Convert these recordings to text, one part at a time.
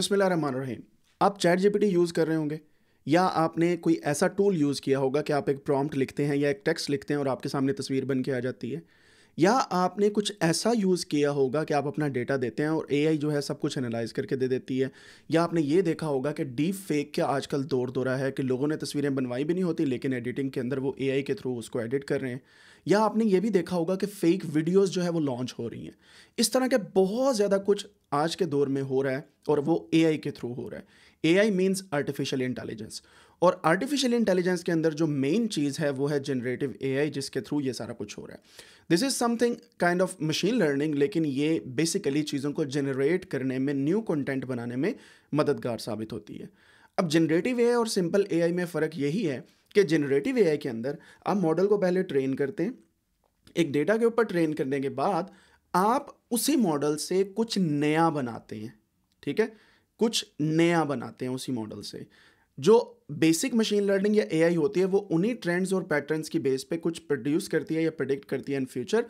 रहीम आप chat GPT use कर रहे होंगे या आपने कोई ऐसा टूल यूज़ किया होगा कि आप एक प्रॉम्प्ट लिखते हैं या एक टेक्स्ट लिखते हैं और आपके सामने तस्वीर बन के आ जाती है या आपने कुछ ऐसा यूज़ किया होगा कि आप अपना डेटा देते हैं और एआई जो है सब कुछ एनालाइज करके दे देती है या आपने ये देखा होगा कि डीप फेक का आजकल दौर दौरा है कि लोगों ने तस्वीरें बनवाई भी नहीं होती लेकिन एडिटिंग के अंदर वो एआई के थ्रू उसको एडिट कर रहे हैं या आपने ये भी देखा होगा कि फेक वीडियोज़ जो है वो लॉन्च हो रही हैं इस तरह के बहुत ज़्यादा कुछ आज के दौर में हो रहा है और वो ए के थ्रू हो रहा है A I means artificial intelligence और आर्टिफिशियल इंटेलिजेंस के अंदर जो मेन चीज़ है वो है जनरेटिव ए जिसके थ्रू ये सारा कुछ हो रहा है this is something kind of machine learning लेकिन ये बेसिकली चीज़ों को जनरेट करने में न्यू कंटेंट बनाने में मददगार साबित होती है अब जनरेटिव ए और सिंपल ए में फ़र्क यही है कि जनरेटिव ए के अंदर आप मॉडल को पहले ट्रेन करते हैं एक डेटा के ऊपर ट्रेन करने के बाद आप उसी मॉडल से कुछ नया बनाते हैं ठीक है कुछ नया बनाते हैं उसी मॉडल से जो बेसिक मशीन लर्निंग या एआई होती है वो उन्हीं ट्रेंड्स और पैटर्न्स की बेस पे कुछ प्रोड्यूस करती है या प्रडिक्ट करती है इन फ्यूचर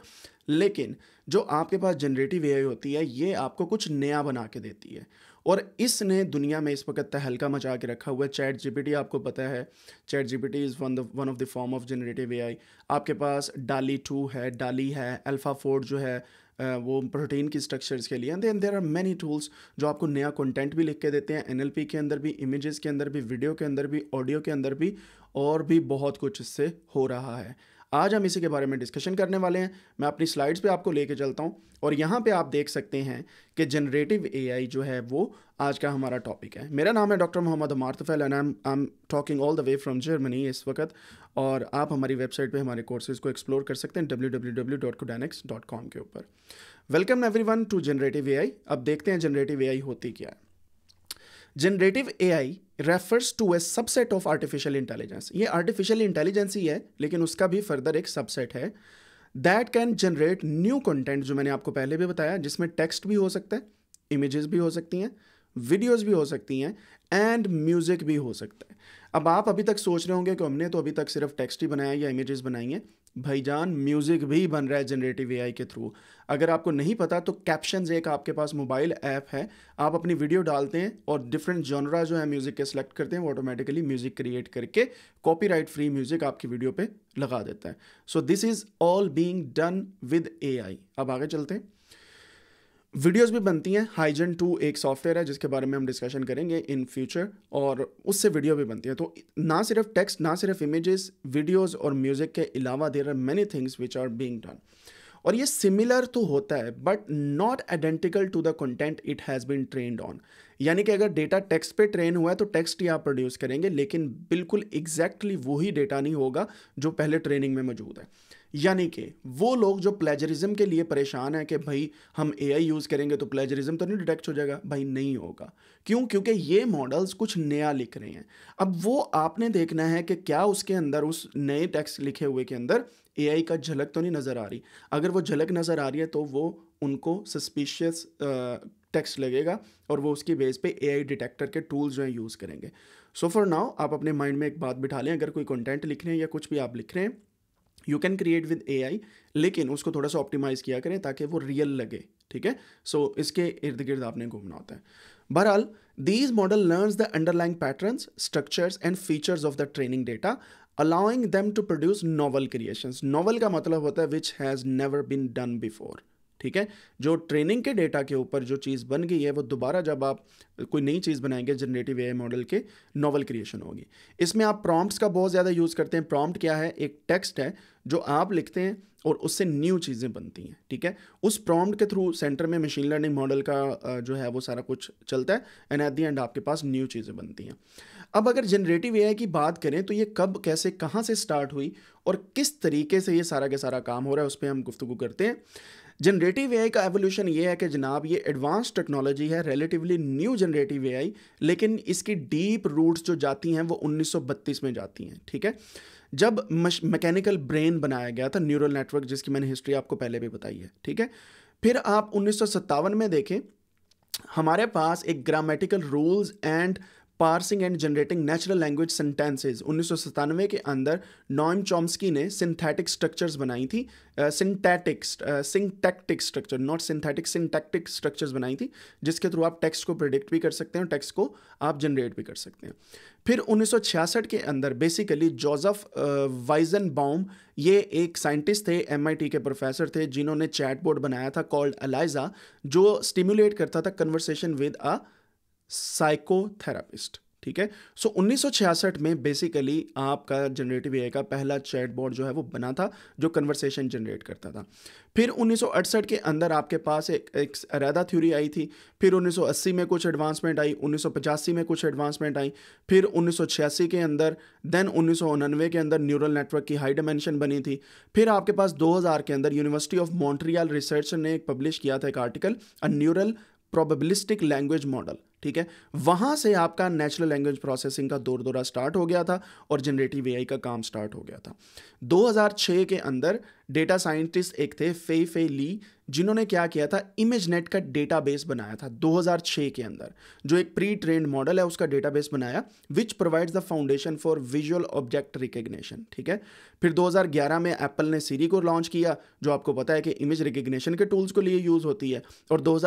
लेकिन जो आपके पास जनरेटिव एआई होती है ये आपको कुछ नया बना के देती है और इसने दुनिया में इस वक्त तहलका मचा के रखा हुआ है चैट जीपीटी आपको पता है chat GPT is one the one of the form of generative AI आपके पास डाली टू है डाली है अल्फ़ा फोर जो है वो प्रोटीन की स्ट्रक्चर्स के लिए and then there are many tools जो आपको नया कंटेंट भी लिख के देते हैं एन के अंदर भी इमेजेस के अंदर भी वीडियो के अंदर भी ऑडियो के अंदर भी और भी बहुत कुछ इससे हो रहा है आज हम इसी के बारे में डिस्कशन करने वाले हैं मैं अपनी स्लाइड्स पे आपको लेके चलता हूँ और यहाँ पे आप देख सकते हैं कि जनरेटिव एआई जो है वो आज का हमारा टॉपिक है मेरा नाम है डॉक्टर मोहम्मद मार्तफेल and I I am talking all the way from Germany इस वक्त और आप हमारी वेबसाइट पे हमारे कोर्सेज को एक्सप्लोर कर सकते हैं डब्ल्यू के ऊपर welcome every to generative AI अब देखते हैं जनरेटिव ए होती क्या है generative AI refers to a subset of artificial intelligence ये आर्टिफिशियल इंटेलिजेंस ही है लेकिन उसका भी फर्दर एक सबसेट है that can generate new content जो मैंने आपको पहले भी बताया जिसमें टेक्स्ट भी हो सकता है इमेजेस भी हो सकती हैं वीडियोस भी हो सकती हैं एंड म्यूज़िक भी हो सकता है अब आप अभी तक सोच रहे होंगे कि हमने तो अभी तक सिर्फ टेक्स्ट ही बनाया या इमेजेस बनाई हैं भाईजान म्यूज़िक भी बन रहा है जनरेटिव एआई के थ्रू अगर आपको नहीं पता तो कैप्शन एक आपके पास मोबाइल ऐप है आप अपनी वीडियो डालते हैं और डिफरेंट जॉनरा जो है म्यूज़िक के सिलेक्ट करते हैं वो ऑटोमेटिकली म्यूज़िक क्रिएट करके कॉपीराइट फ्री म्यूज़िक आपकी वीडियो पे लगा देता है so this is all being done with AI अब आगे चलते हैं वीडियोस भी बनती हैं हाइजन टू एक सॉफ्टवेयर है जिसके बारे में हम डिस्कशन करेंगे इन फ्यूचर और उससे वीडियो भी बनती है तो ना सिर्फ टेक्स्ट ना सिर्फ इमेजेस वीडियोस और म्यूज़िक के अलावा there are many things which are being done और ये सिमिलर तो होता है but not identical to the content it has been trained on यानी कि अगर डेटा टेक्स्ट पे ट्रेन हुआ है तो टेक्स्ट ही आप प्रोड्यूस करेंगे लेकिन बिल्कुल एग्जैक्टली exactly वही डेटा नहीं होगा जो पहले ट्रेनिंग में मौजूद है यानी कि वो लोग जो प्लेजरिज्म के लिए परेशान हैं कि भाई हम आई यूज़ करेंगे तो प्लेजरिज्म तो नहीं डिटेक्ट हो जाएगा भाई नहीं होगा क्यों क्योंकि ये मॉडल्स कुछ नया लिख रहे हैं अब वो आपने देखना है कि क्या उसके अंदर उस नए टेक्स्ट लिखे हुए के अंदर आई का झलक तो नहीं नज़र आ रही अगर वो झलक नज़र आ रही है तो वो उनको सस्पिशियस टेक्स्ट लगेगा और वो उसकी बेस पे आई डिटेक्टर के टूल्स जो हैं यूज़ करेंगे सो फॉर नाउ आप अपने माइंड में एक बात बिठा लें अगर कोई कंटेंट लिख रहे हैं या कुछ भी आप लिख रहे हैं you can create with a लेकिन उसको थोड़ा सा ऑप्टिमाइज़ किया करें ताकि वो रियल लगे ठीक है सो इसके इर्द गिर्द आपने घूमना होता है बहरहाल these model learn the underlying pattern structures and features of the training data allowing them to produce novel creation novel का मतलब होता है which has never been done before ठीक है जो ट्रेनिंग के डेटा के ऊपर जो चीज़ बन गई है वो दोबारा जब आप कोई नई चीज़ बनाएंगे जनरेटिव ए मॉडल के नॉवल क्रिएशन होगी इसमें आप प्रॉम्प्ट्स का बहुत ज़्यादा यूज़ करते हैं प्रॉम्प्ट क्या है एक टेक्स्ट है जो आप लिखते हैं और उससे न्यू चीज़ें बनती हैं ठीक है उस प्रॉम्प्ट के थ्रू सेंटर में मशीन लर्निंग मॉडल का जो है वो सारा कुछ चलता है एंड एट दी एंड आपके पास न्यू चीज़ें बनती हैं अब अगर जनरेटिव ए की बात करें तो ये कब कैसे कहाँ से स्टार्ट हुई और किस तरीके से ये सारा का सारा काम हो रहा है उस पर हम गुफ्तु करते हैं जनरेटिव ए का एवोल्यूशन ये है कि जनाब ये एडवांस टेक्नोलॉजी है रिलेटिवली न्यू जनरेटिव ए लेकिन इसकी डीप रूट्स जो जाती हैं वो 1932 में जाती हैं ठीक है जब मैकेनिकल ब्रेन बनाया गया था न्यूरल नेटवर्क जिसकी मैंने हिस्ट्री आपको पहले भी बताई है ठीक है फिर आप उन्नीस में देखें हमारे पास एक grammatical rules and parsing and generating natural language sentences उन्नीस के अंदर नॉइम चॉम्स्की ने सिंथेटिक स्ट्रक्चर्स बनाई थी synthetic syntactic structure not synthetic syntactic structures बनाई थी जिसके थ्रू आप टेक्स्ट को प्रिडिक्ट भी कर सकते हैं टेक्स्ट को आप जनरेट भी कर सकते हैं फिर 1966 के अंदर बेसिकली जोजफ वाइजन बाउम ये एक साइंटिस्ट थे एम के प्रोफेसर थे जिन्होंने चैट बोर्ड बनाया था कॉल्ड अलाइजा जो स्टिम्यूलेट करता था कन्वर्सेशन विद अ साइकोथेरापिस्ट ठीक है सो so, 1966 में बेसिकली आपका जनरेटिव ए का पहला बोर्ड जो है वो बना था जो कन्वर्सेशन जनरेट करता था फिर 1968 के अंदर आपके पास एक एक अरैदा थ्योरी आई थी फिर 1980 में कुछ एडवांसमेंट आई 1985 में कुछ एडवांसमेंट आई फिर 1986 के अंदर देन उन्नीस के अंदर न्यूरल नेटवर्क की हाई डायमेंशन बनी थी फिर आपके पास 2000 के अंदर यूनिवर्सिटी ऑफ मॉन्ट्रियाल रिसर्च ने पब्लिश किया था एक article a neural probabilistic language model ठीक है वहां से आपका नेचुरल लैंग्वेज प्रोसेसिंग का दौर दौरा स्टार्ट हो गया था और जनरेटिव एआई का काम स्टार्ट हो गया था 2006 के अंदर डेटा साइंटिस्ट एक थे फे फे ली जिन्होंने क्या किया था इमेज नेट का डेटाबेस बनाया था 2006 के अंदर जो एक प्री ट्रेंड मॉडल है उसका डेटाबेस बनाया which provides the foundation for visual object recognition ठीक है फिर 2011 में एप्पल ने सीरी को लॉन्च किया जो आपको पता है कि इमेज रिकग्निशन के टूल्स को लिए यूज़ होती है और दो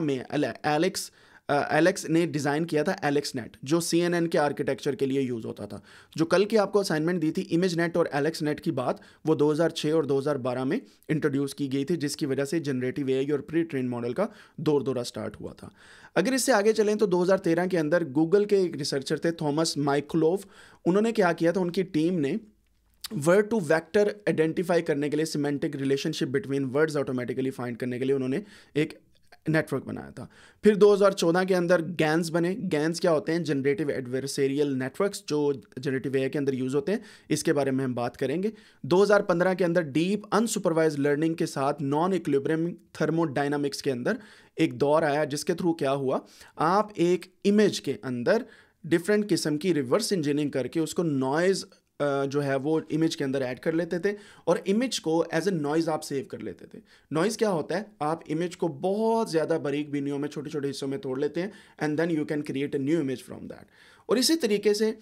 में एलेक्स Alex एलेक्स ने डिज़ाइन किया था एलेक्स नेट जो सी एन एन के आर्किटेक्चर के लिए यूज़ होता था जो कल की आपको असाइनमेंट दी थी इमेज नेट और एलेक्स नेट की बात वो 2006 और 2012 में इंट्रोड्यूस की गई थी जिसकी वजह से जनरेटिव ए और प्री ट्रेन मॉडल का दौर दौरा स्टार्ट हुआ था अगर इससे आगे चलें तो 2013 के अंदर गूगल के एक रिसर्चर थे थॉमस माइक्लोव उन्होंने क्या किया था उनकी टीम ने वर्ड टू वैक्टर आइडेंटिफाई करने के लिए semantic relationship between words automatically find करने के लिए उन्होंने एक नेटवर्क बनाया था फिर 2014 के अंदर गैंस बने गैंस क्या होते हैं जनरेटिव एडवर्सेरियल नेटवर्क्स जो जनरेटिव ए के अंदर यूज़ होते हैं इसके बारे में हम बात करेंगे 2015 के अंदर डीप अनसुपरवाइज लर्निंग के साथ नॉन इक्लिब्रियम थर्मोडाइनमिक्स के अंदर एक दौर आया जिसके थ्रू क्या हुआ आप एक इमेज के अंदर डिफरेंट किस्म की रिवर्स इंजीनियरिंग करके उसको नॉइज जो है वो इमेज के अंदर ऐड कर लेते थे और इमेज को एज ए नॉइज़ आप सेव कर लेते थे नॉइज़ क्या होता है आप इमेज को बहुत ज़्यादा बारीक बिनियों में छोटे छोटे हिस्सों में तोड़ लेते हैं and then you can create a new image from that और इसी तरीके से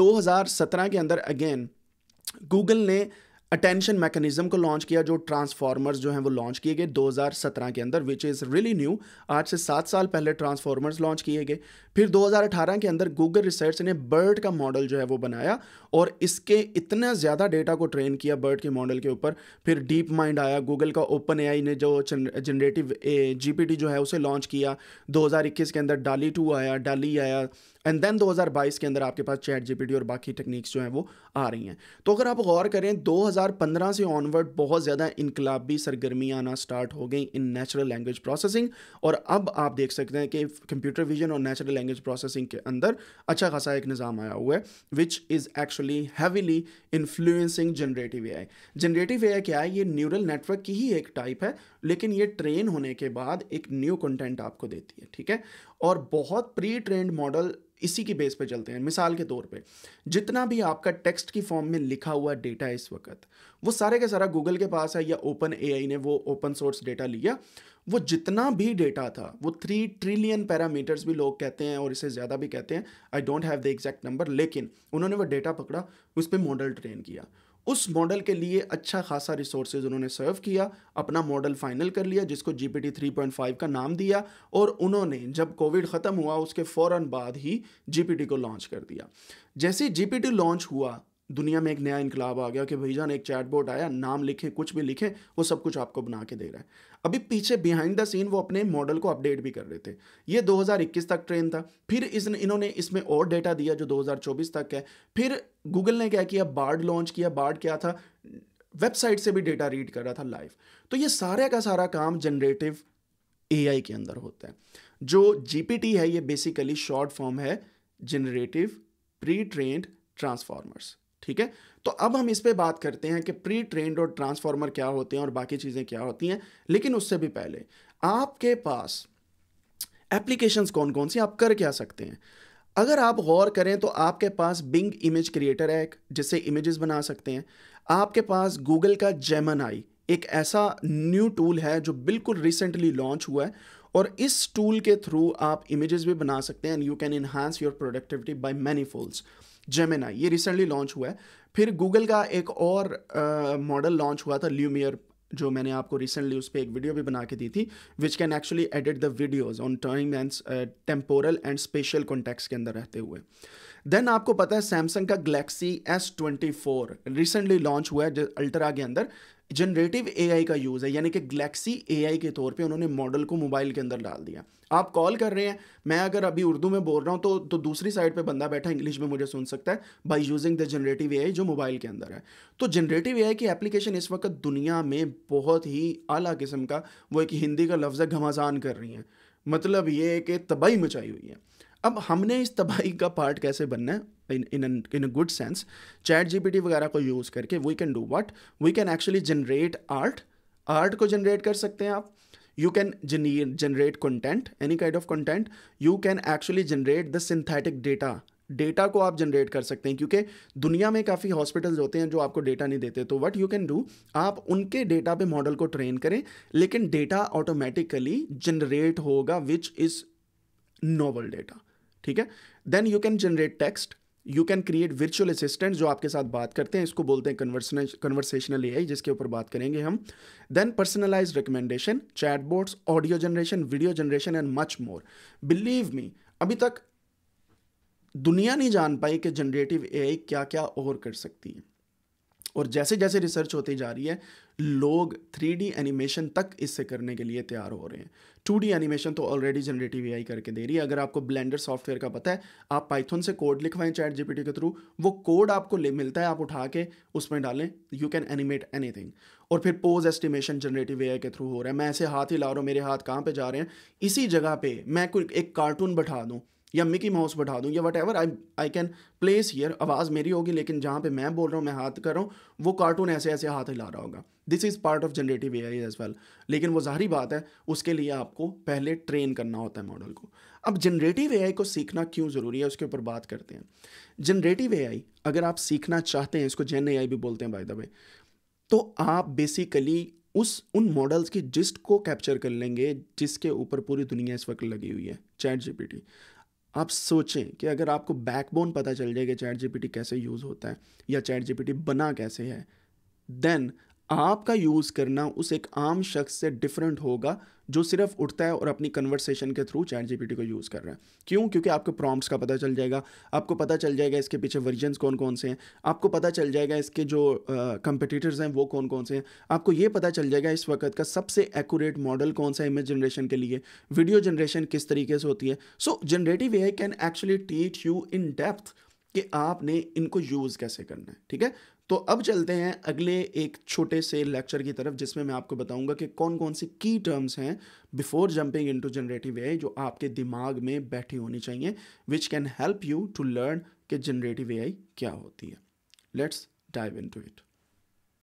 2017 के अंदर अगेन गूगल ने अटेंशन मैकेनिज्म को लॉन्च किया जो ट्रांसफार्मर्स जो हैं वो लॉन्च किए गए 2017 के अंदर विच इज़ रियली न्यू आज से सात साल पहले ट्रांसफार्मर्स लॉन्च किए गए फिर 2018 के अंदर गूगल रिसर्च ने बर्ड का मॉडल जो है वो बनाया और इसके इतना ज़्यादा डेटा को ट्रेन किया बर्ड के मॉडल के ऊपर फिर डीप माइंड आया गूगल का ओपन ए ने जो जनरेटिव जी जो है उसे लॉन्च किया दो के अंदर डाली टू आया डाली आया एंड देन 2022 के अंदर आपके पास चैट जीपीटी और बाकी टेक्निक्स जो हैं वो आ रही हैं तो अगर आप गौर करें 2015 से ऑनवर्ड बहुत ज़्यादा इनकलाबी सरगर्मियाँ आना स्टार्ट हो गई इन नेचुरल लैंग्वेज प्रोसेसिंग और अब आप देख सकते हैं कि कंप्यूटर विजन और नेचुरल लैंग्वेज प्रोसेसिंग के अंदर अच्छा खासा एक निज़ाम आया हुआ है which is actually heavily influencing generative AI generative ए क्या है ये न्यूरल नेटवर्क की ही एक टाइप है लेकिन ये ट्रेन होने के बाद एक न्यू कंटेंट आपको देती है ठीक है और बहुत प्री ट्रेंड मॉडल इसी की बेस पे चलते हैं मिसाल के तौर पे जितना भी आपका टेक्स्ट की फॉर्म में लिखा हुआ डेटा इस वक्त वो सारे का सारा गूगल के पास है या ओपन ए ने वो ओपन सोर्स डेटा लिया वो जितना भी डेटा था वो थ्री ट्रिलियन पैरामीटर्स भी लोग कहते हैं और इसे ज़्यादा भी कहते हैं I don't have the exact number लेकिन उन्होंने वो डेटा पकड़ा उस पर मॉडल ट्रेन किया उस मॉडल के लिए अच्छा खासा रिसोर्सेज उन्होंने सर्व किया अपना मॉडल फाइनल कर लिया जिसको जी पी का नाम दिया और उन्होंने जब कोविड ख़त्म हुआ उसके फ़ौर बाद ही जी को लॉन्च कर दिया जैसे जी लॉन्च हुआ दुनिया में एक नया इनकलाब आ गया कि जान एक बोर्ड आया नाम लिखें कुछ भी लिखें वो सब कुछ आपको बना के दे रहा है अभी पीछे बिहाइंड द सीन वो अपने मॉडल को अपडेट भी कर रहे थे ये 2021 तक ट्रेन था फिर इस इन्होंने इसमें और डेटा दिया जो 2024 तक है फिर गूगल ने क्या किया बार्ड लॉन्च किया बार्ड क्या था वेबसाइट से भी डेटा रीड कर रहा था लाइव तो ये सारे का सारा काम जनरेटिव ए के अंदर होता है जो जी है ये बेसिकली शॉर्ट फॉर्म है जनरेटिव प्री ट्रेंड ट्रांसफार्मर्स ठीक है तो अब हम इस पर बात करते हैं कि प्री ट्रेंड और ट्रांसफॉर्मर क्या होते हैं और बाकी चीज़ें क्या होती हैं लेकिन उससे भी पहले आपके पास एप्लीकेशंस कौन कौन सी आप कर क्या सकते हैं अगर आप गौर करें तो आपके पास बिंग इमेज क्रिएटर है जिससे इमेजेस बना सकते हैं आपके पास गूगल का जेमन आई एक ऐसा न्यू टूल है जो बिल्कुल रिसेंटली लॉन्च हुआ है और इस टूल के थ्रू आप इमेजेस भी बना सकते हैं and you can enhance your productivity by many folds Gemini ये रिसेंटली लॉन्च हुआ है फिर गूगल का एक और मॉडल लॉन्च हुआ था ल्यूमियर जो मैंने आपको रिसेंटली उस पर एक वीडियो भी बना के दी थी which can actually edit the videos on turning and temporal and spatial context के अंदर रहते हुए देन आपको पता है सैमसंग का Galaxy S twenty four recently launch हुआ है अल्ट्रा के अंदर जनरेटिव ए का यूज़ है यानी कि गलेक्सी ए के तौर पे उन्होंने मॉडल को मोबाइल के अंदर डाल दिया आप कॉल कर रहे हैं मैं अगर अभी उर्दू में बोल रहा हूँ तो तो दूसरी साइड पे बंदा बैठा इंग्लिश में मुझे सुन सकता है by using the generative AI जो मोबाइल के अंदर है तो जनरेटिव एआई की एप्लीकेशन इस वक्त दुनिया में बहुत ही अला किस्म का वो एक हिंदी का लफ्ज़ है घमासान कर रही हैं मतलब ये कि तबाही मचाई हुई है अब हमने इस तबाही का पार्ट कैसे बनना है in in a good sense chat GPT वगैरह को यूज़ करके we can do what we can actually generate art art को जनरेट कर सकते हैं आप you can generate content any kind of content you can actually generate the synthetic data data को आप जनरेट कर सकते हैं क्योंकि दुनिया में काफ़ी हॉस्पिटल्स होते हैं जो आपको डेटा नहीं देते तो व्हाट यू कैन डू आप उनके डेटा पे मॉडल को ट्रेन करें लेकिन डेटा ऑटोमेटिकली जनरेट होगा विच इज़ नोवल डेटा ठीक है then you can generate text you can create virtual assistant जो आपके साथ बात करते हैं इसको बोलते हैं कन्वर्सेशनल ए जिसके ऊपर बात करेंगे हम then personalize recommendation chatbots audio generation video generation and much more believe me अभी तक दुनिया नहीं जान पाई कि जनरेटिव ए क्या क्या और कर सकती है और जैसे जैसे रिसर्च होती जा रही है लोग थ्री डी एनिमेशन तक इससे करने के लिए तैयार हो रहे हैं टू डी एनिमेशन तो ऑलरेडी जनरेटिव ए करके दे रही है अगर आपको ब्लेंडर सॉफ्टवेयर का पता है आप पाइथन से कोड लिखवाएं चैट जीपीटी के थ्रू वो कोड आपको ले मिलता है आप उठा के उसमें डालें यू कैन एनिमेट एनीथिंग और फिर पोज एस्टिमेशन जनरेटिव ए के थ्रू हो रहा है मैं ऐसे हाथ ही ला रहा हूँ मेरे हाथ कहाँ पर जा रहे हैं इसी जगह पर मैं कोई एक कार्टून बैठा दूँ या मिकी माउस बैठा दूँ या whatever I I can place here आवाज़ मेरी होगी लेकिन जहाँ पे मैं बोल रहा हूँ मैं हाथ कर रहा हूँ वो कार्टून ऐसे ऐसे हाथ हिला रहा होगा this is part of generative A I as well लेकिन वो ज़ाहरी बात है उसके लिए आपको पहले ट्रेन करना होता है मॉडल को अब जनरेटिव ए आई को सीखना क्यों ज़रूरी है उसके ऊपर बात करते हैं जनरेटिव ए आई अगर आप सीखना चाहते हैं इसको जेन ए आई भी बोलते हैं बाय द वे तो आप बेसिकली उस उन मॉडल्स की जिस्ट को कैप्चर कर लेंगे जिसके ऊपर पूरी दुनिया इस वक्त लगी हुई है चैट जीपीटी आप सोचें कि अगर आपको बैकबोन पता चल जाए कि चैट जीपीटी कैसे यूज़ होता है या चैट जीपीटी बना कैसे है देन आपका यूज़ करना उस एक आम शख्स से डिफरेंट होगा जो सिर्फ उठता है और अपनी कन्वर्सेशन के थ्रू चैट जी को यूज़ कर रहा है क्यों क्योंकि आपको प्रॉम्प्ट्स का पता चल जाएगा आपको पता चल जाएगा इसके पीछे वर्जन्स कौन कौन से हैं आपको पता चल जाएगा इसके जो कंपटीटर्स हैं वो कौन कौन से हैं आपको ये पता चल जाएगा इस वक्त का सबसे एक्यूरेट मॉडल कौन सा इमेज जनरेशन के लिए वीडियो जनरेशन किस तरीके से होती है so generative AI can actually teach you in depth कि आपने इनको यूज़ कैसे करना है ठीक है तो अब चलते हैं अगले एक छोटे से लेक्चर की तरफ जिसमें मैं आपको बताऊंगा कि कौन कौन से की टर्म्स हैं before jumping into generative AI जो आपके दिमाग में बैठी होनी चाहिए which can help you to learn कि जनरेटिव ए क्या होती है let's dive into it